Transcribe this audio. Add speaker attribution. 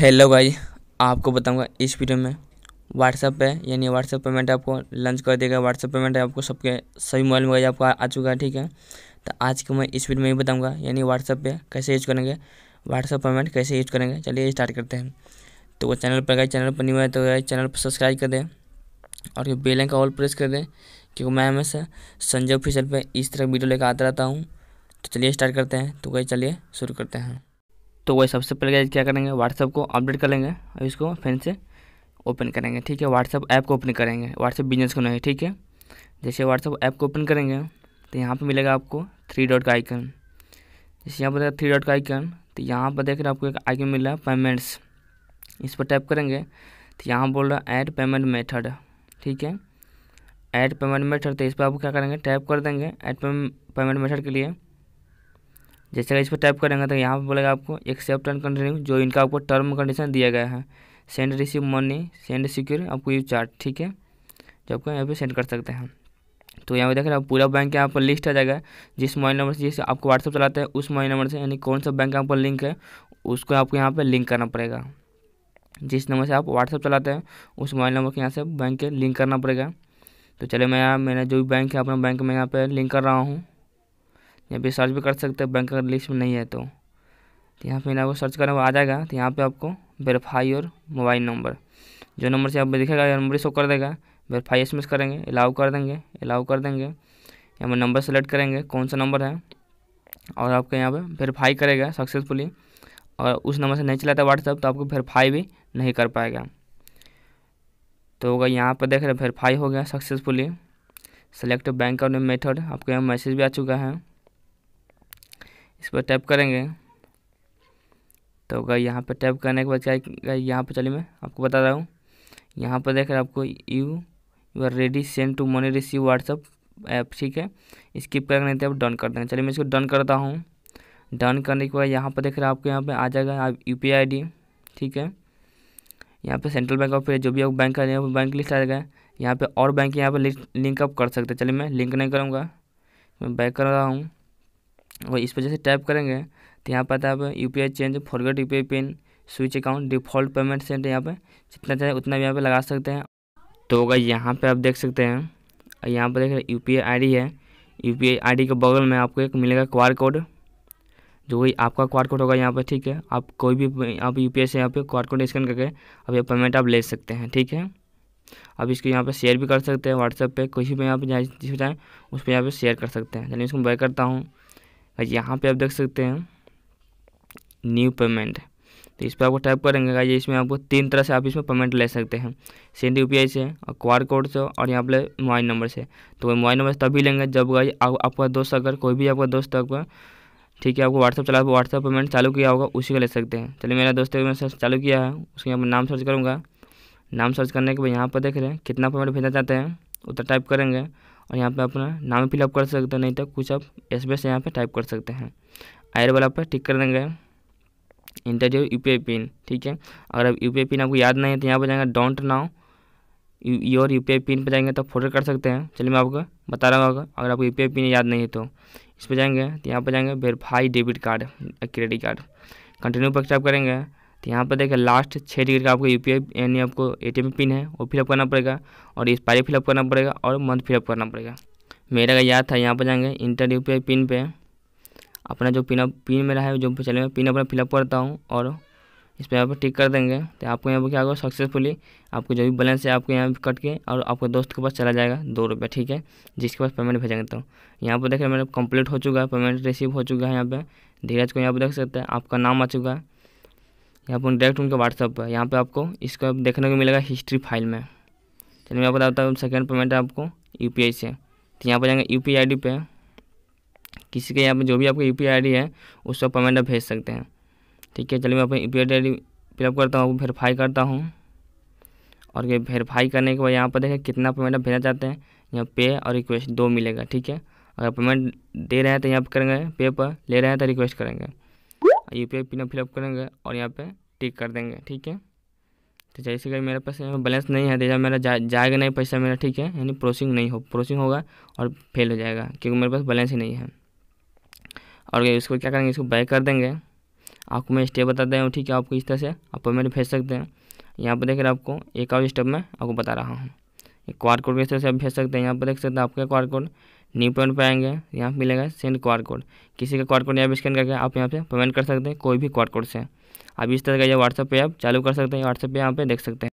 Speaker 1: hello भाई आपको बताऊंगा इस वीडियो में व्हाट्सअप पे यानी व्हाट्सअप पेमेंट आपको लंच कर देगा व्हाट्सअप पेमेंट आपको सबके सभी मोबाइल में आपको आ, आ चुका है ठीक है तो आज के मैं इस वीडियो में ही बताऊंगा यानी व्हाट्सअप पे कैसे यूज करेंगे व्हाट्सअप पेमेंट कैसे यूज करेंगे चलिए स्टार्ट करते हैं तो वो चैनल पर गए चैनल पर नहीं हुआ तो गए चैनल पर सब्सक्राइब कर दें और बेलन का ऑल प्रेस कर दें क्योंकि मैं हमेशा संजय ऑफिशियल पर इस तरह वीडियो लेकर आता रहता हूँ तो चलिए स्टार्ट करते हैं तो वही चलिए शुरू करते हैं तो वही सबसे पहले क्या करेंगे व्हाट्सअप को अपडेट कर लेंगे और इसको फिर से ओपन करेंगे ठीक है व्हाट्सअप ऐप को ओपन करेंगे व्हाट्सअप बिजनेस को नहीं ठीक है जैसे व्हाट्सअप ऐप को ओपन करेंगे तो यहाँ पर मिलेगा आपको थ्री डॉट का आइकन जैसे यहाँ पर देखा थ्री डॉट का आइकन तो यहाँ पर देख रहे आपको एक आइकन मिल रहा है पेमेंट्स इस पर टैप करेंगे तो यहाँ बोल रहा है ऐड पेमेंट मेथड ठीक है ऐड पेमेंट मेथड तो इस पर आप क्या करेंगे टैप कर देंगे ऐड पेमेंट मेथड के लिए जैसे इस पर टाइप करेंगे तो यहाँ पर बोलेगा आपको एक्सेप्ट एंड कंटिन्यू जो इनका आपको टर्म कंडीशन दिया गया है send receive money send secure आपको ये चार्ट ठीक है जो आपको यहाँ पे सेंड कर सकते हैं तो यहाँ पर देख रहे हैं पूरा बैंक यहाँ पर लिस्ट आ जाएगा जिस मोबाइल नंबर से जिस आपको व्हाट्सअप चलाते हैं उस मोबाइल नंबर से यानी कौन सा बैंक यहाँ पर लिंक है उसको आपको यहाँ पर लिंक करना पड़ेगा जिस नंबर से आप व्हाट्सअप चलाते हैं उस मोबाइल नंबर के यहाँ से बैंक के लिंक करना पड़ेगा तो चले मैं यहाँ मैंने जो भी बैंक है अपना बैंक में यहाँ पर लिंक कर रहा हूँ यहाँ फिर सर्च भी कर सकते हो बैंक अगर लिस्ट में नहीं है तो, तो यहाँ पर आपको सर्च करना वो आ जाएगा तो यहाँ पे आपको वेरीफाई और मोबाइल नंबर जो नंबर से आप दिखेगा नंबर शो कर देगा वेरीफाई एस करेंगे अलाउ कर देंगे अलाउ कर देंगे यहाँ पर नंबर सेलेक्ट करेंगे कौन सा नंबर है और आपके यहाँ पर वेरीफाई करेगा सक्सेसफुली और उस नंबर से नहीं चलाता व्हाट्सअप तो आपको वेरीफाई भी नहीं कर पाएगा तो होगा यहाँ पर देख रहे वेरीफाई हो गया सक्सेसफुली सेलेक्ट बैंक और मेथड आपके यहाँ मैसेज भी आ चुका है इस पर टैप करेंगे तो गई यहाँ पर टैप करने के बाद क्या गई यहाँ पर चलिए मैं आपको बता रहा हूँ यहाँ पर देख रहे आपको you you are ready send to money receive WhatsApp app ठीक है स्किप करके नहीं तो आप डन कर देंगे चलिए मैं इसको डन करता हूँ डन करने के बाद यहाँ पर देख रहे आपको यहाँ पर आ जाएगा आप यू पी आई ठीक है यहाँ पे सेंट्रल बैंक ऑफ जो भी आप बैंक है यहाँ पर बैंक लिस्ट आ जाएगा यहाँ पे और बैंक यहाँ पे लिंक अप कर सकते हैं चलिए मैं लिंक नहीं करूँगा मैं बैक कर रहा हूँ और इस पर जैसे टाइप करेंगे तो यहाँ पर आता है U P I change forget U P I PIN switch account default payment center यहाँ पर जितना चाहे उतना भी यहाँ पर लगा सकते हैं तो होगा यहाँ पर आप देख सकते हैं और यहाँ पर देख रहे U P I I D है U P I I D के बगल में आपको एक मिलेगा क्वार कोड जो वही आपका क्वार कोड होगा यहाँ पर ठीक है आप कोई भी आप यू पी आई से यहाँ पर क्वार कोड स्कैन करके अब ये पेमेंट आप ले सकते हैं ठीक है आप इसको यहाँ पर शेयर भी कर सकते हैं व्हाट्सएप पे किसी भी यहाँ पर जिस पर चाहें उस पर यहाँ पर शेयर कर सकते हैं चलिए इसको मैं करता हूँ गाइज यहाँ पे आप देख सकते हैं न्यू पेमेंट तो इस पर आपको टाइप करेंगे गाइज इसमें आपको तीन तरह से आप इसमें पेमेंट ले सकते हैं सेंड यू से और क्वार कोड से और यहाँ पर मोबाइल नंबर से तो मोबाइल नंबर तभी लेंगे जब गाइज आपका दोस्त अगर कोई भी आपका दोस्त आपका ठीक है आपको व्हाट्सअप चला व्हाट्सअप पेमेंट चालू किया होगा उसी को ले सकते हैं चलिए मेरा दोस्त ने चालू किया है उसके यहाँ पर नाम सर्च करूँगा नाम सर्च करने के बाद यहाँ पर देख रहे हैं कितना पेमेंट भेजना चाहते हैं उतना टाइप करेंगे और यहाँ पे अपना नाम फिलअप कर सकते हैं नहीं तो कुछ आप एस बी एस यहाँ पर टाइप कर सकते हैं आयर वाला पर टिक कर देंगे इंटरव्यू यू पी पिन ठीक है अगर अब यू पी पिन आपको याद नहीं है तो यहाँ पर जाएंगे don't know your U P PIN पर जाएंगे तो फोटो कर सकते हैं चलिए मैं आपको बता रहा हूँ अगर आपको यू पी पिन याद नहीं है तो इस पर जाएंगे तो यहाँ पर जाएंगे verify debit card credit card continue पर टाइप करेंगे तो यहाँ पर देखिए लास्ट छः डिजिट का आपको यू यानी आपको ए पिन है वो फिलअप करना पड़ेगा और एक्सपायरी फिलअप करना पड़ेगा और मंथ फिलअप करना पड़ेगा मेरा का याद था यहाँ पर जाएंगे इंटर यू पिन पे अपना जो पिन पिन मेरा है जो चले मैं पिन अपना फिलअप करता हूँ और इस पर यहाँ पर टिक कर देंगे तो आपको यहाँ पर क्या होगा सक्सेसफुली आपको जो भी बैलेंस है आपको यहाँ कट के और आपके दोस्त के पास चला जाएगा दो रुपये ठीक है जिसके पास पेमेंट भेजेंगे तो यहाँ पर देख रहे मेरा कंप्लीट हो चुका है पेमेंट रिसीव हो चुका है यहाँ पे धीरज को यहाँ पर देख सकते हैं आपका नाम आ चुका है यहाँ पर डायरेक्ट उनके व्हाट्सअप पर यहाँ पर आपको इसको देखने को मिलेगा हिस्ट्री फाइल में चलिए मैं बताता हूँ सेकेंड पेमेंट है आपको यू से तो यहाँ पर जाएंगे यू पी आई किसी के यहाँ पर जो भी आपका यू पी है उस पर पेमेंट आप भेज सकते हैं ठीक है चलिए मैं अपनी यू पी आई फिलअप करता हूँ वेरीफाई करता हूँ और ये वेरीफाई करने के बाद यहाँ पर देखें कितना पेमेंट आप भेजना चाहते हैं यहाँ पे और रिक्वेस्ट दो मिलेगा ठीक है अगर पेमेंट दे रहे हैं तो यहाँ पर करेंगे पे पर ले रहे हैं तो रिक्वेस्ट करेंगे U P I PIN fill up करेंगे और यहाँ पे टिक कर देंगे ठीक है तो जैसे कि मेरे पास बैलेंस नहीं है तो मेरा जा, जाएगा नहीं पैसा मेरा ठीक है यानी प्रोसिंग नहीं हो प्रोसिंग होगा और फेल हो जाएगा क्योंकि मेरे पास बैलेंस ही नहीं है और इसको क्या करेंगे इसको बैक कर देंगे आपको मैं स्टेप बता दें ठीक है आपको इस तरह से आप पेमेंट भेज सकते हैं यहाँ पर देख रहे आपको एक और स्टेप में आपको बता रहा हूँ क्वार कोड इस तरह से आप भेज सकते हैं यहाँ पर देख सकते हैं आपका क्वार कोड न्यू पेमेंट पे आएंगे यहाँ पर मिलेगा सेंड क्वार कोड किसी का क्वार कोड यहाँ पर स्कैन करके आप यहाँ पे पेमेंट कर सकते हैं कोई भी क्वार कोड से आप इस तरह का ये व्हाट्सअप पे आप चालू कर सकते हैं व्हाट्सअप पे यहाँ पे देख सकते हैं